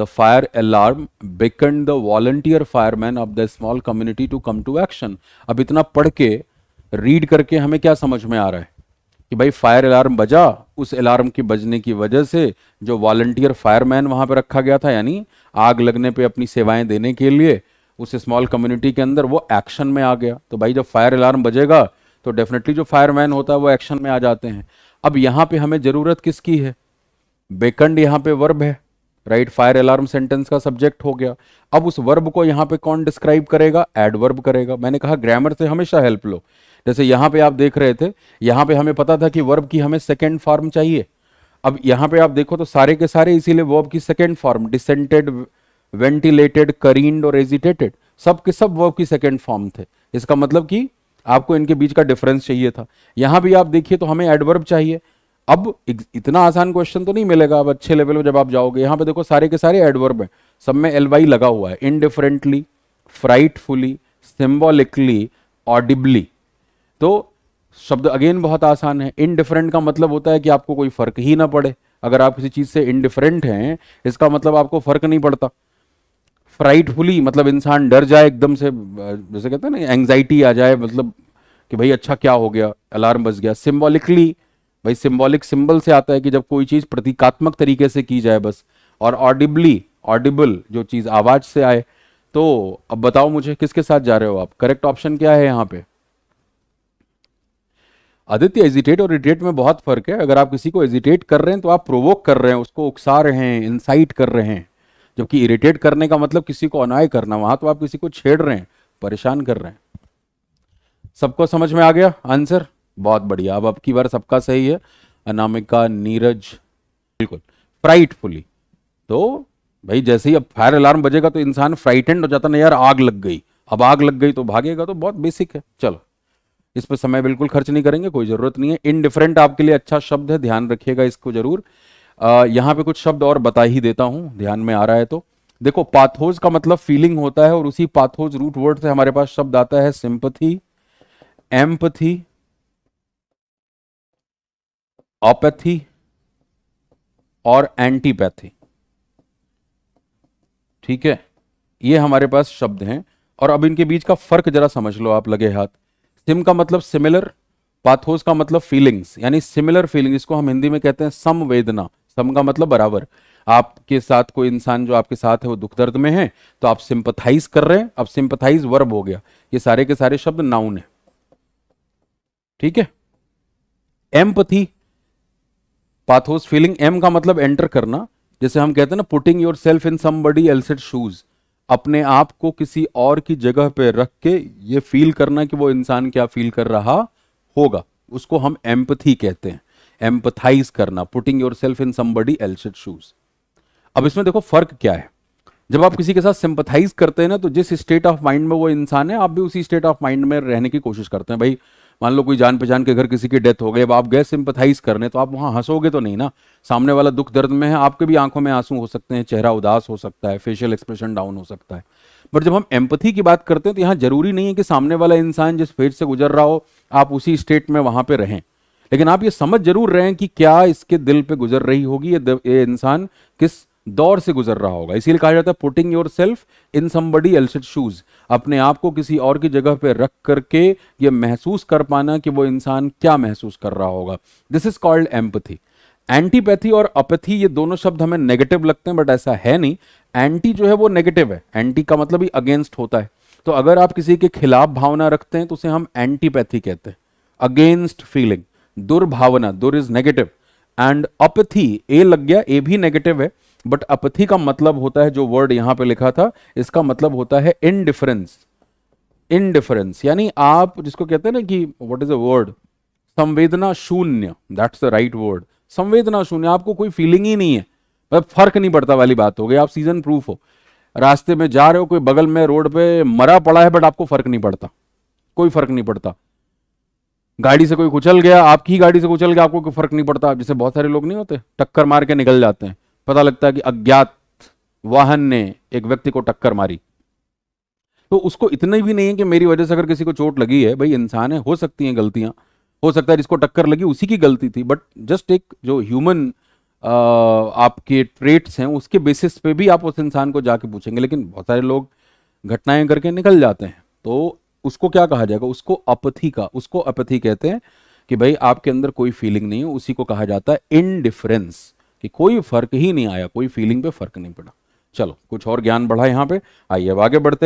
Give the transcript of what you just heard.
The fire alarm beckoned the volunteer firemen of the small community to come to action. अब इतना पढ़ के read करके हमें क्या समझ में आ रहा है कि भाई फायर अलार्म बजा उस अलार्म के बजने की वजह से जो वॉलंटियर फायरमैन वहां पर रखा गया था यानी आग लगने पे अपनी सेवाएं देने के लिए उस स्मॉल कम्युनिटी के अंदर वो एक्शन में आ गया तो भाई जब फायर अलार्म बजेगा तो डेफिनेटली जो फायरमैन होता है वो एक्शन में आ जाते हैं अब यहाँ पे हमें ज़रूरत किसकी है बेकंड यहाँ पे वर्ब है राइट फायर अलार्म सेंटेंस का सब्जेक्ट हो गया अब उस वर्ब को यहाँ पे कौन डिस्क्राइब करेगा एडवर्ब करेगा मैंने कहा ग्रामर से हमेशा हेल्प लो जैसे यहाँ पे आप देख रहे थे यहाँ पे हमें पता था कि वर्ब की हमें सेकेंड फॉर्म चाहिए अब यहाँ पे आप देखो तो सारे के सारे इसीलिए वर्ब की second form dissented ventilated careened और एजिटेटेड सब के सब वर्ब की सेकेंड फॉर्म थे इसका मतलब कि आपको इनके बीच का डिफरेंस चाहिए था यहाँ भी आप देखिए तो हमें एडवर्ब चाहिए अब इतना आसान क्वेश्चन तो नहीं मिलेगा अब अच्छे लेवल पर जब आप जाओगे यहाँ पे देखो सारे के सारे एडवर्ब हैं सब में एल वाई लगा हुआ है इनडिफरेंटली फ्राइटफुली सिम्बॉलिकली ऑडिबली तो शब्द अगेन बहुत आसान है इनडिफरेंट का मतलब होता है कि आपको कोई फर्क ही ना पड़े अगर आप किसी चीज़ से इनडिफरेंट हैं इसका मतलब आपको फर्क नहीं पड़ता फ्राइटफुली मतलब इंसान डर जाए एकदम से जैसे कहते हैं ना एंग्जाइटी आ जाए मतलब कि भाई अच्छा क्या हो गया अलार्म बज गया सिम्बोलिकली भाई सिंबॉलिक सिंबल से आता है कि जब कोई चीज़ प्रतीकात्मक तरीके से की जाए बस और ऑडिबली ऑडिबल जो चीज़ आवाज़ से आए तो अब बताओ मुझे किसके साथ जा रहे हो आप करेक्ट ऑप्शन क्या है यहां पे आदित्य एजिटेट और इरिटेट में बहुत फर्क है अगर आप किसी को एजिटेट कर रहे हैं तो आप प्रोवोक कर रहे हैं उसको उकसा रहे हैं इंसाइट कर रहे हैं जबकि इरिटेट करने का मतलब किसी को अनाय करना वहां तो आप किसी को छेड़ रहे हैं परेशान कर रहे हैं सबको समझ में आ गया आंसर बहुत बढ़िया अब अब की बार सबका सही है अनामिका नीरज बिल्कुल फ्राइटफुली तो भाई जैसे ही अब फायर अलार्म बजेगा तो इंसान फ्राइटेंड हो जाता ना यार आग लग गई अब आग लग गई तो भागेगा तो बहुत बेसिक है चलो इस पर समय बिल्कुल खर्च नहीं करेंगे कोई ज़रूरत नहीं है इनडिफरेंट आपके लिए अच्छा शब्द है ध्यान रखिएगा इसको जरूर यहाँ पे कुछ शब्द और बता ही देता हूं ध्यान में आ रहा है तो देखो पाथोज का मतलब फीलिंग होता है और उसी पाथोज रूट वर्ड से हमारे पास शब्द आता है सिंपथी एम्पथी ऑपैथी और एंटीपैथी ठीक है ये हमारे पास शब्द हैं और अब इनके बीच का फर्क जरा समझ लो आप लगे हाथ सिम का मतलब सिमिलर पाथोस का मतलब फीलिंग्स यानी सिमिलर फीलिंग इसको हम हिंदी में कहते हैं समवेदना सम का मतलब बराबर आपके साथ कोई इंसान जो आपके साथ है वो दुख दर्द में है तो आप सिंपथाइज कर रहे हैं अब सिंपथाइज वर्ब हो गया ये सारे के सारे शब्द नाउन है ठीक है एम्पथी पाथोस फीलिंग एम का मतलब एंटर करना जैसे हम कहते हैं ना putting yourself in somebody else's shoes अपने आप को किसी और की जगह पे रख के ये फील करना कि वो इंसान क्या फील कर रहा होगा उसको हम एम्पथी कहते हैं एम्पथाइज करना putting yourself in somebody else's shoes अब इसमें देखो फर्क क्या है जब आप किसी के साथ सिंपथाइज करते हैं ना तो जिस स्टेट ऑफ माइंड में वो इंसान है आप भी उसी स्टेट ऑफ माइंड में रहने की कोशिश करते हैं भाई मान लो कोई जान पहचान के घर किसी की डेथ हो गई अब आप गए सिंपथाइज करने तो आप वहाँ हंसोगे तो नहीं ना सामने वाला दुख दर्द में है आपके भी आंखों में आंसू हो सकते हैं चेहरा उदास हो सकता है फेशियल एक्सप्रेशन डाउन हो सकता है पर जब हम एम्पथी की बात करते हैं तो यहाँ जरूरी नहीं है कि सामने वाला इंसान जिस फेज से गुजर रहा हो आप उसी स्टेट में वहाँ पर रहें लेकिन आप ये समझ जरूर रहे हैं कि क्या इसके दिल पे गुजर रही होगी ये, ये इंसान किस दौर से गुजर रहा होगा इसीलिए कहा जाता है putting yourself in somebody else's shoes अपने आप को किसी और की जगह पर रख करके ये महसूस कर पाना कि वो इंसान क्या महसूस कर रहा होगा this is called empathy antipathy और अपैथी ये दोनों शब्द हमें नेगेटिव लगते हैं बट ऐसा है नहीं एंटी जो है वो नेगेटिव है एंटी का मतलब ही अगेंस्ट होता है तो अगर आप किसी के खिलाफ भावना रखते हैं तो उसे हम एंटीपैथी कहते हैं अगेंस्ट फीलिंग दुर्भावना दुर is negative and apathy A लग गया ए भी नेगेटिव है बट अपथी का मतलब होता है जो वर्ड यहां पे लिखा था इसका मतलब होता है इनडिफरेंस इनडिफरेंस यानी आप जिसको कहते हैं ना कि व्हाट इज अ वर्ड संवेदना शून्य दैट्स द राइट वर्ड संवेदना शून्य आपको कोई फीलिंग ही नहीं है मतलब फर्क नहीं पड़ता वाली बात हो गई आप सीजन प्रूफ हो रास्ते में जा रहे हो कोई बगल में रोड पे मरा पड़ा है बट आपको फर्क नहीं पड़ता कोई फर्क नहीं पड़ता गाड़ी से कोई कुचल गया आपकी गाड़ी से कुचल गया आपको कोई फर्क नहीं पड़ता जैसे बहुत सारे लोग नहीं होते टक्कर मार के निकल जाते हैं पता लगता है कि अज्ञात वाहन ने एक व्यक्ति को टक्कर मारी तो उसको इतना भी नहीं है कि मेरी वजह से अगर किसी को चोट लगी है भाई इंसान है हो सकती हैं गलतियां हो सकता है जिसको टक्कर लगी उसी की गलती थी बट जस्ट एक जो ह्यूमन आपके ट्रेट्स हैं उसके बेसिस पे भी आप उस इंसान को जाके पूछेंगे लेकिन बहुत सारे लोग घटनाएं करके निकल जाते हैं तो उसको क्या कहा जाएगा उसको अपथी का उसको अपथी कहते हैं कि भाई आपके अंदर कोई फीलिंग नहीं है उसी को कहा जाता है इनडिफरेंस कि कोई फर्क ही नहीं आया कोई फीलिंग पे फर्क नहीं पड़ा चलो कुछ और ज्ञान बढ़ा यहाँ पे आइए अब आगे बढ़ते